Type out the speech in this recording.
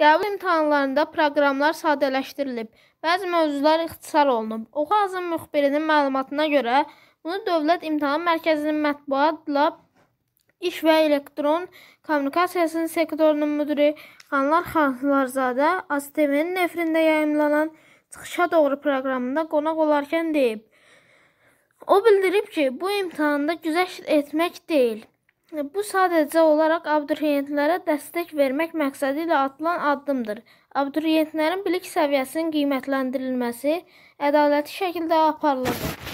Qəbul imtahanlarında proqramlar sadələşdirilib, bəzi mövzular ixtisar olunub. Oxu Azim müxbirinin məlumatına görə, bunu Dövlət İmtahan Mərkəzinin mətbuatla İş və Elektron Kommunikasiyasının sektorunun müdiri Xanlar Xanlarzadə ASTM-nin nefrində yayımlanan Çıxışa Doğru proqramında qonaq olarkən deyib. O bildirib ki, bu imtahanda güzəşt etmək deyil, E, bu sadəcə olaraq abituriyyentlərə dəstək vermək məqsədi ilə atılan addımdır. Abituriyyentlərin bilik səviyyəsinin qiymətləndirilməsi ədalətli şəkildə aparılır.